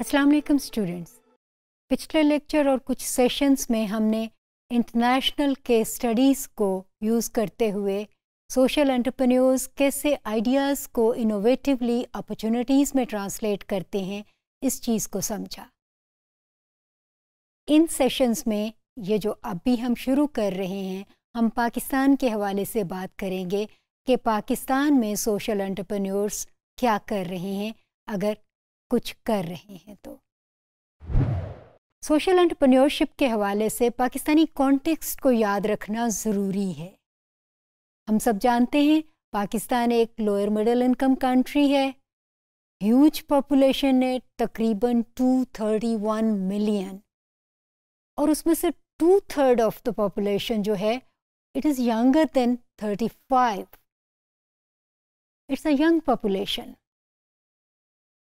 Aslam students पिछले lecture और कुछ सेशंस में हमने इंटरनेशनल के स्टडीज़ को यूज़ करते हुए सोशल एंटरप्रेन्योर्स कैसे आइडियाज़ को इनोवेटिवली अपॉर्चुनिटीज़ में ट्रांसलेट करते हैं इस चीज़ को समझा इन सेशंस में ये जो अब भी हम शुरू कर रहे हैं हम पाकिस्तान के हवाले से बात करेंगे कि पाकिस्तान में सोशल एंटरप्रेन्योर्स क्या कर रहे हैं अगर कुछ कर रहे हैं तो सोशल एंटरप्रेन्योरशिप के हवाले से पाकिस्तानी कॉन्टेक्स्ट को याद रखना ज़रूरी है हम सब जानते हैं पाकिस्तान एक लोअर मिडल इनकम कंट्री है ह्यूज पॉपुलेशन है तकरीबन 231 मिलियन और उसमें से two third of the population जो है it is younger than 35 it's a young population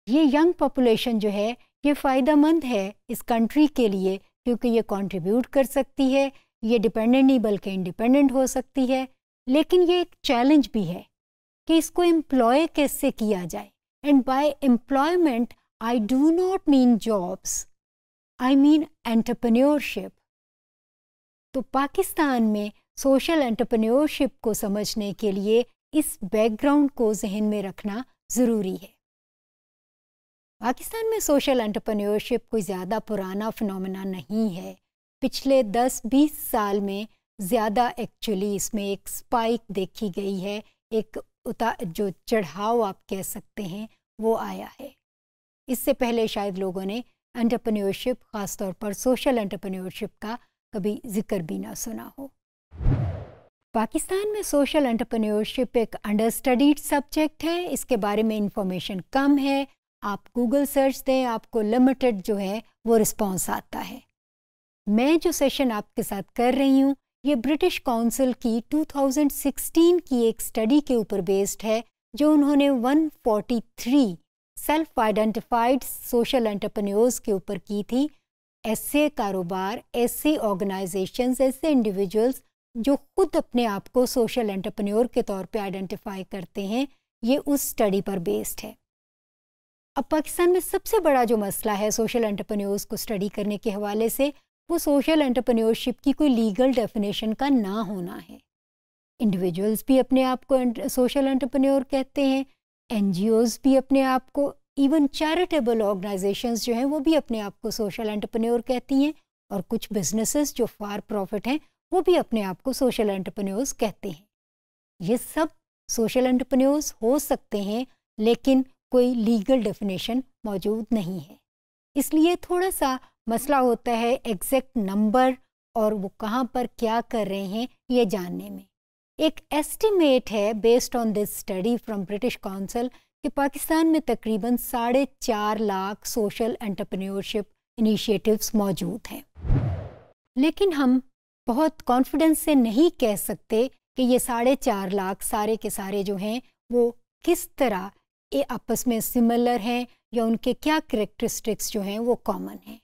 ये यंग पॉपुलेशन जो है ये फ़ायदा मंद है इस कंट्री के लिए क्योंकि ये कंट्रीब्यूट कर सकती है ये डिपेंडेंट नहीं बल्कि इंडिपेंडेंट हो सकती है लेकिन ये एक चैलेंज भी है कि इसको एम्प्लॉय कैसे किया जाए and by employment I do not mean jobs I mean entrepreneurship तो पाकिस्तान में सोशल एंटरप्रेन्योरशिप को समझने के लिए इस बैकग्राउंड को जहन में रखना ज़रूरी है पाकिस्तान में सोशल एंटरप्रेन्योरशिप कोई ज़्यादा पुराना फिनोमेना नहीं है पिछले 10-20 साल में ज़्यादा एक्चुअली इसमें एक स्पाइक देखी गई है एक उता जो चढ़ाव आप कह सकते हैं वो आया है इससे पहले शायद लोगों ने एंटरप्रेन्योरशिप ख़ासतौर पर सोशल एंटरप्रेन्योरशिप का कभी जिक्र भी ना सुना हो पाकिस्तान में सोशल एंटरप्रेन्योरशिप एक अंडरस्टडीड सब्जेक्ट है इसके बारे में इंफॉर्मेशन कम है आप गूगल सर्च दें आपको लिमिटेड जो है वो रिस्पॉन्स आता है मैं जो सेशन आपके साथ कर रही हूँ ये ब्रिटिश काउंसिल की 2016 की एक स्टडी के ऊपर बेस्ड है जो उन्होंने 143 सेल्फ आइडेंटिफाइड सोशल एंटरप्रेन्योर्स के ऊपर की थी ऐसे कारोबार ऐसे ऑर्गेनाइजेशंस ऐसे इंडिविजुअल्स जो खुद अपने आप को सोशल एंटरप्रेन्योर के तौर पे आइडेंटिफाई करते हैं ये उस स्टडी पर बेस्ड है अब पाकिस्तान में सबसे बड़ा जो मसला है सोशल एंटरप्रेन्योर्स को स्टडी करने के हवाले से वो सोशल एंटरप्रेन्योरशिप की कोई लीगल डेफिनेशन का ना होना है इंडिविजुअल्स भी अपने आप को सोशल एंटरप्रेन्योर कहते हैं एन भी अपने आप को इवन चैरिटेबल ऑर्गेनाइजेशन जो हैं वो भी अपने आप को सोशल एंटरप्रेन्योर कहती हैं और कुछ बिजनेसेस जो फार प्रॉफिट हैं वो भी अपने आप को सोशल एंटरप्रेन्योर्स कहते हैं ये सब सोशल एंटरप्रेन्योर्स हो सकते हैं लेकिन कोई लीगल डेफिनेशन मौजूद नहीं है इसलिए थोड़ा सा मसला होता है एग्जैक्ट नंबर और वो कहाँ पर क्या कर रहे हैं ये जानने में एक एस्टिमेट है based on this study from British Council कि पाकिस्तान में तकरीबन साढ़े चार लाख सोशल एंटरप्रेन्योरशिप इनिशिएटिव्स मौजूद हैं लेकिन हम बहुत कॉन्फिडेंस से नहीं कह सकते कि ये साढ़े चार लाख सारे के सारे जो हैं वो किस तरह ये आपस में सिमिलर हैं या उनके क्या करेक्टरिस्टिक्स जो हैं वो कॉमन हैं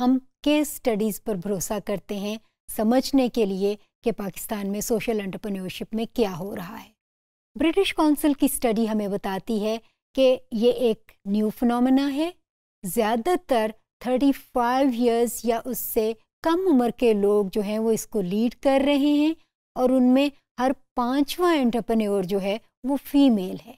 हम केस स्टडीज़ पर भरोसा करते हैं समझने के लिए कि पाकिस्तान में सोशल एंटरप्रेन्योरशिप में क्या हो रहा है ब्रिटिश काउंसिल की स्टडी हमें बताती है कि ये एक न्यू फिनमिना है ज़्यादातर 35 इयर्स या उससे कम उम्र के लोग जो हैं वो इसको लीड कर रहे हैं और उनमें हर पांचवा एंटरप्रेन्योर जो है वो फीमेल है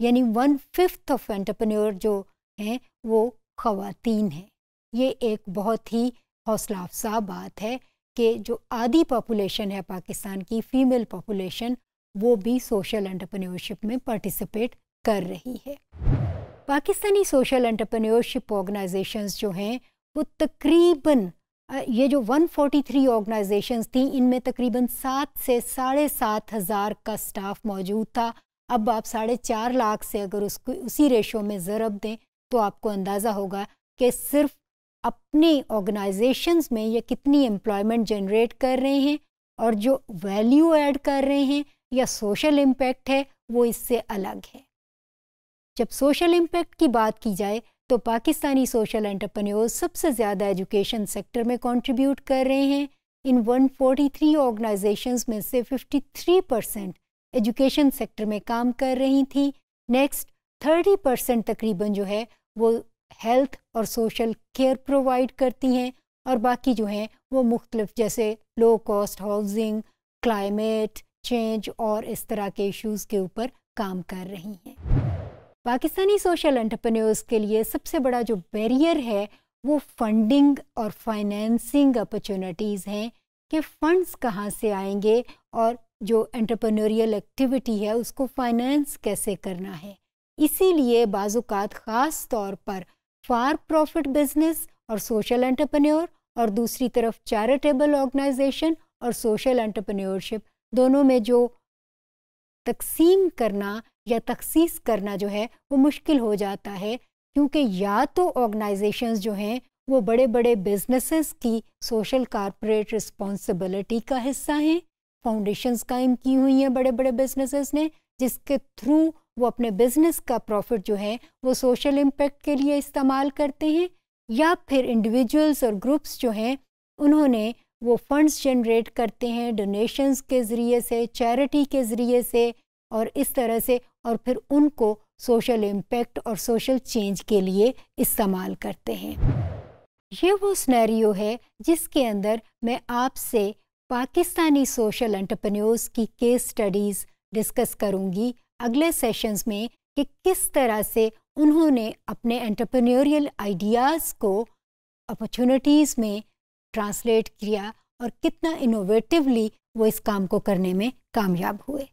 यानी वन फिफ्थ ऑफ एंटरप्रेन्योर जो हैं वो खातन हैं ये एक बहुत ही हौसला अफजा बात है कि जो आधी पॉपुलेशन है पाकिस्तान की फ़ीमेल पॉपुलेशन वो भी सोशल एंटरप्रेन्योरशिप में पार्टिसिपेट कर रही है पाकिस्तानी सोशल एंटरप्रेन्योरशिप ऑर्गेनाइजेशंस जो हैं वो तकरीबन ये जो 143 ऑर्गेनाइजेशंस थी इनमें तकरीबन सात से साढ़े सात हज़ार का स्टाफ मौजूद था अब आप साढ़े चार लाख से अगर उसको उसी रेशो में ज़रब दें तो आपको अंदाज़ा होगा कि सिर्फ अपने ऑर्गेनाइजेशंस में ये कितनी एम्प्लॉयमेंट जनरेट कर रहे हैं और जो वैल्यू ऐड कर रहे हैं या सोशल इम्पेक्ट है वो इससे अलग है जब सोशल इम्पेक्ट की बात की जाए तो पाकिस्तानी सोशल एंटरप्रेन्योर सबसे ज़्यादा एजुकेशन सेक्टर में कंट्रीब्यूट कर रहे हैं इन 143 ऑर्गेनाइजेशंस में से 53 परसेंट एजुकेशन सेक्टर में काम कर रही थी नेक्स्ट थर्टी परसेंट तकरीबन जो है वो हेल्थ और सोशल केयर प्रोवाइड करती हैं और बाकी जो हैं वो मुख्तलिफ जैसे low cost housing climate change और इस तरह के इश्यूज़ के ऊपर काम कर रही हैं पाकिस्तानी सोशल एंटरप्रेन्योर्स के लिए सबसे बड़ा जो बैरियर है वो फंडिंग और फाइनेंसिंग अपॉर्चुनिटीज़ हैं कि फंड्स कहाँ से आएंगे और जो एंटरप्रेन्योरियल एक्टिविटी है उसको फाइनेंस कैसे करना है इसीलिए बाज़ात ख़ास तौर पर फार प्रॉफिट बिजनेस और सोशल एंटरप्रेन्योर और दूसरी तरफ चैरिटेबल ऑर्गेनाइजेशन और सोशल एंटरप्रेन्योरशिप दोनों में जो तकसीम करना या तखसीस करना जो है वो मुश्किल हो जाता है क्योंकि या तो ऑर्गेनाइजेशंस जो हैं वो बड़े बड़े बिजनेसेस की सोशल कॉरपोरेट रिस्पॉन्सिबिलिटी का हिस्सा हैं फाउंडेशंस कायम की हुई हैं बड़े बड़े बिजनेसेस ने जिसके थ्रू वो अपने बिजनेस का प्रॉफिट जो है वो सोशल इम्पेक्ट के लिए इस्तेमाल करते हैं या फिर इंडिविजुअल्स और ग्रुप्स जो हैं उन्होंने वो फंड्स जनरेट करते हैं डोनेशंस के ज़रिए से चैरिटी के ज़रिए से और इस तरह से और फिर उनको सोशल इम्पेक्ट और सोशल चेंज के लिए इस्तेमाल करते हैं ये वो स्नैरियो है जिसके अंदर मैं आपसे पाकिस्तानी सोशल एंटरप्रेन्योर्स की केस स्टडीज़ डिस्कस करूंगी अगले सेशंस में कि किस तरह से उन्होंने अपने एंटरप्रेन्योरियल आइडियाज़ को अपॉर्चुनिटीज़ में ट्रांसलेट किया और कितना इनोवेटिवली वो इस काम को करने में कामयाब हुए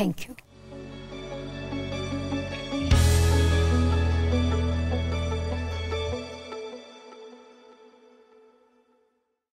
थैंक यू